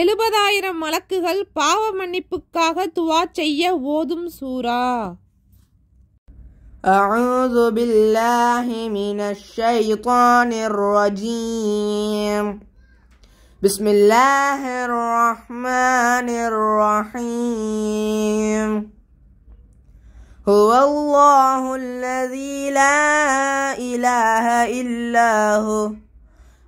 எழுபதாயிரம் வழக்குகள் பாவ மன்னிப்புக்காக துவா செய்ய ஓதும் சூரா أعوذ بالله من الشيطان الرجيم بسم الله الرحمن الرحيم هو الله الذي لا إله إلا هو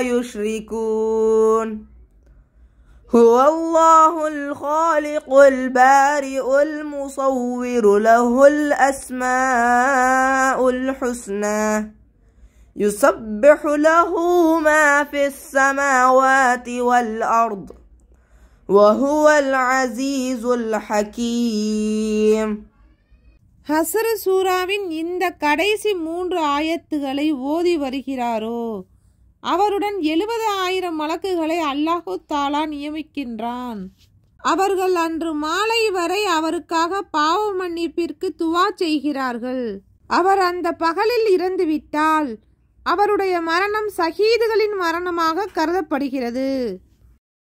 يشركون هو الله الخالق البارئ المصور له الأسماء الحسنى يسبح له ما في السماوات والأرض وهو العزيز الحكيم ஹசர சூராவின் இந்த கடைசி மூன்று ஆயத்துகளை ஓதி வருகிறாரோ அவருடன் எழுபது ஆயிரம் வழக்குகளை அல்லாஹு தாலா நியமிக்கின்றான் அவர்கள் அன்று மாலை வரை அவருக்காக பாவ மன்னிப்பிற்கு துவா செய்கிறார்கள் அவர் அந்த பகலில் இறந்துவிட்டால் அவருடைய மரணம் சஹீதுகளின் மரணமாக கருதப்படுகிறது